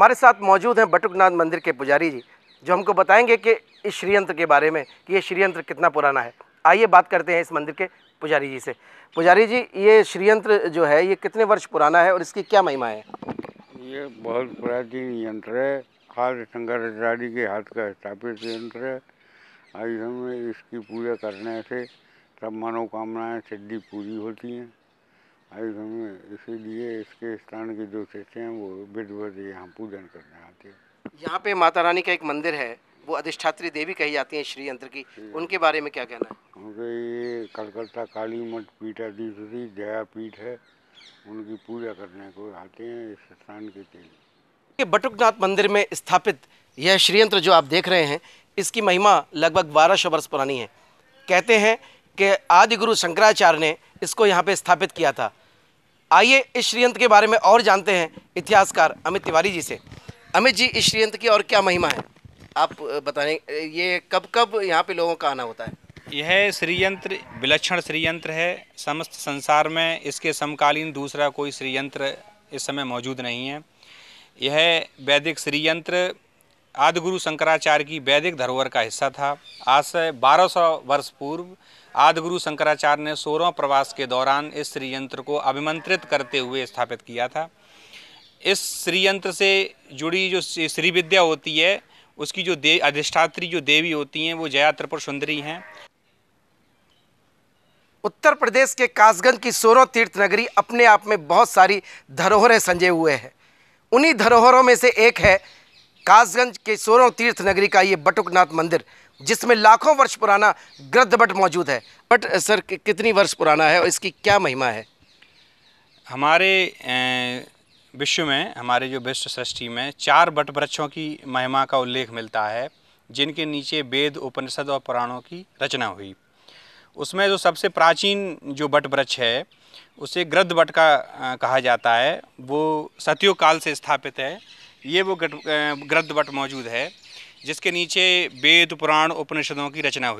हमारे साथ मौजूद हैं बटुकनाथ मंदिर के पुजारी जी जो हमको बताएंगे कि इस श्रीयंत्र के बारे में कि ये श्रीयंत्र कितना पुराना है आइए बात करते हैं इस मंदिर के पुजारी जी से पुजारी जी ये श्रीयंत्र जो है ये कितने वर्ष पुराना है और इसकी क्या महिमा है ये बहुत प्राचीन यंत्र है हाथ शंकराचार्य के हाथ का स्थापित यंत्र है आज हमें इसकी पूजा करने से सब मनोकामनाएँ सिद्धि पूरी होती हैं आयुर्धन में इसीलिए इसके स्थान के जो शिष्य हैं वो विधवत यहाँ पूजन करने आते हैं यहाँ पे माता रानी का एक मंदिर है वो अधिष्ठात्री देवी कही जाती हैं श्री यंत्र की उनके बारे में क्या कहना है उनके ये कलकत्ता काली मठ अधिश्री जया पीठ है उनकी पूजा करने को आते हैं इस स्थान के लिए बटुकनाथ मंदिर में स्थापित यह श्रीयंत्र जो आप देख रहे हैं इसकी महिमा लगभग बारह सौ वर्ष पुरानी है कहते हैं कि आदि गुरु शंकराचार्य ने इसको यहाँ पे स्थापित किया था आइए इस श्रीयंत्र के बारे में और जानते हैं इतिहासकार अमित तिवारी जी से अमित जी इस श्रीयंत्र की और क्या महिमा है आप बताएं ये कब कब यहाँ पे लोगों का आना होता है यह श्रीयंत्र विलक्षण श्रीयंत्र है समस्त संसार में इसके समकालीन दूसरा कोई श्रीयंत्र इस समय मौजूद नहीं है यह वैदिक श्रीयंत्र आदिगुरु शंकराचार्य की वैदिक धरोहर का हिस्सा था आज से 1200 वर्ष पूर्व आदि गुरु शंकराचार्य ने सोलह प्रवास के दौरान इस श्रीयंत्र को अभिमंत्रित करते हुए स्थापित किया था इस श्रीयंत्र से जुड़ी जो श्री विद्या होती है उसकी जो दे अधिष्ठात्री जो देवी होती हैं वो जया त्रिपुर सुंदरी हैं उत्तर प्रदेश के कासगंज की सोरों तीर्थ नगरी अपने आप में बहुत सारी धरोहरें संजे हुए हैं उन्हीं धरोहरों में से एक है कासगंज के सोरों तीर्थ नगरी का ये बटुकनाथ मंदिर जिसमें लाखों वर्ष पुराना ग्रद्धबट मौजूद है बट सर कितनी वर्ष पुराना है और इसकी क्या महिमा है हमारे विश्व में हमारे जो विश्व सृष्टि में चार बट वृक्षों की महिमा का उल्लेख मिलता है जिनके नीचे वेद उपनिषद और पुराणों की रचना हुई उसमें जो सबसे प्राचीन जो बट वृक्ष है उसे ग्रद्ध बट का कहा जाता है वो सतयुग काल से स्थापित है ये वो ग्रंथ बट मौजूद है जिसके नीचे वेद पुराण उपनिषदों की रचना हुई